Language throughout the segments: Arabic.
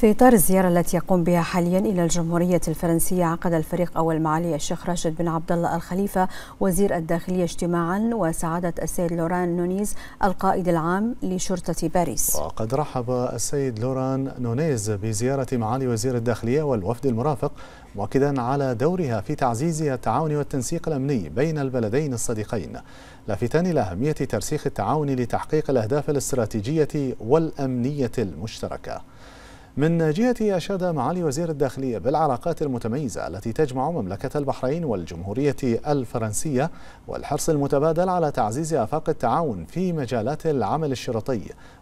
في إطار الزيارة التي يقوم بها حاليا إلى الجمهورية الفرنسية عقد الفريق أول معالي الشيخ راشد بن عبد الله الخليفة وزير الداخلية اجتماعا وسعادة السيد لوران نونيز القائد العام لشرطة باريس وقد رحب السيد لوران نونيز بزيارة معالي وزير الداخلية والوفد المرافق مؤكدا على دورها في تعزيز التعاون والتنسيق الأمني بين البلدين الصديقين لافتا إلى أهمية ترسيخ التعاون لتحقيق الأهداف الاستراتيجية والأمنية المشتركة من جهته أشاد معالي وزير الداخلية بالعلاقات المتميزة التي تجمع مملكة البحرين والجمهورية الفرنسية والحرص المتبادل على تعزيز آفاق التعاون في مجالات العمل الشرطي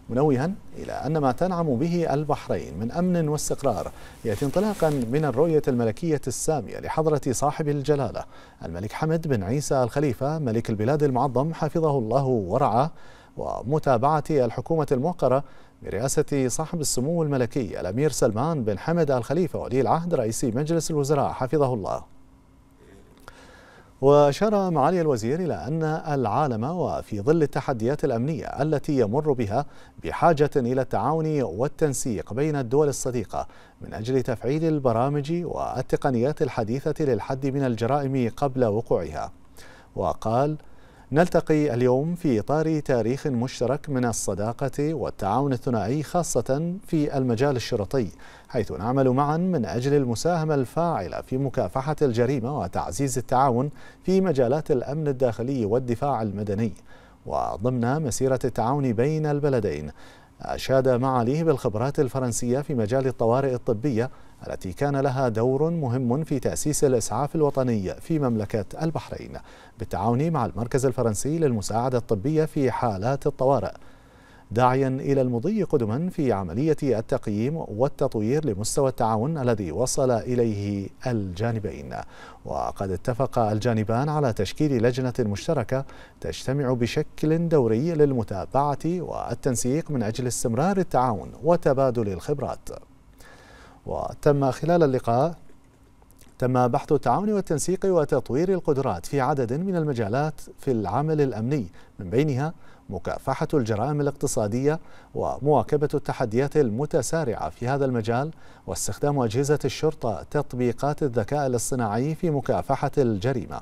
منوها إلى أن ما تنعم به البحرين من أمن واستقرار يأتي انطلاقا من الرؤية الملكية السامية لحضرة صاحب الجلالة الملك حمد بن عيسى الخليفة ملك البلاد المعظم حفظه الله ورعاه ومتابعة الحكومة الموقرة برئاسة صاحب السمو الملكي الأمير سلمان بن حمد الخليفة ولي العهد رئيس مجلس الوزراء حفظه الله وأشار معالي الوزير إلى أن العالم وفي ظل التحديات الأمنية التي يمر بها بحاجة إلى التعاون والتنسيق بين الدول الصديقة من أجل تفعيل البرامج والتقنيات الحديثة للحد من الجرائم قبل وقوعها وقال نلتقي اليوم في إطار تاريخ مشترك من الصداقة والتعاون الثنائي خاصة في المجال الشرطي حيث نعمل معا من أجل المساهمة الفاعلة في مكافحة الجريمة وتعزيز التعاون في مجالات الأمن الداخلي والدفاع المدني وضمن مسيرة التعاون بين البلدين أشاد معاليه بالخبرات الفرنسية في مجال الطوارئ الطبية التي كان لها دور مهم في تأسيس الإسعاف الوطني في مملكة البحرين بالتعاون مع المركز الفرنسي للمساعدة الطبية في حالات الطوارئ داعيا إلى المضي قدما في عملية التقييم والتطوير لمستوى التعاون الذي وصل إليه الجانبين وقد اتفق الجانبان على تشكيل لجنة مشتركة تجتمع بشكل دوري للمتابعة والتنسيق من أجل استمرار التعاون وتبادل الخبرات وتم خلال اللقاء تم بحث التعاون والتنسيق وتطوير القدرات في عدد من المجالات في العمل الأمني من بينها مكافحة الجرائم الاقتصادية ومواكبة التحديات المتسارعة في هذا المجال واستخدام أجهزة الشرطة تطبيقات الذكاء الاصطناعي في مكافحة الجريمة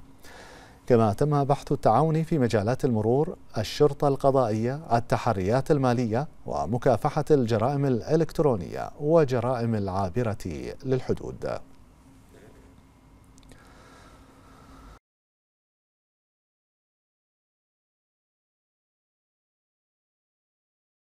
كما تم بحث التعاون في مجالات المرور، الشرطة القضائية، التحريات المالية ومكافحة الجرائم الإلكترونية وجرائم العابرة للحدود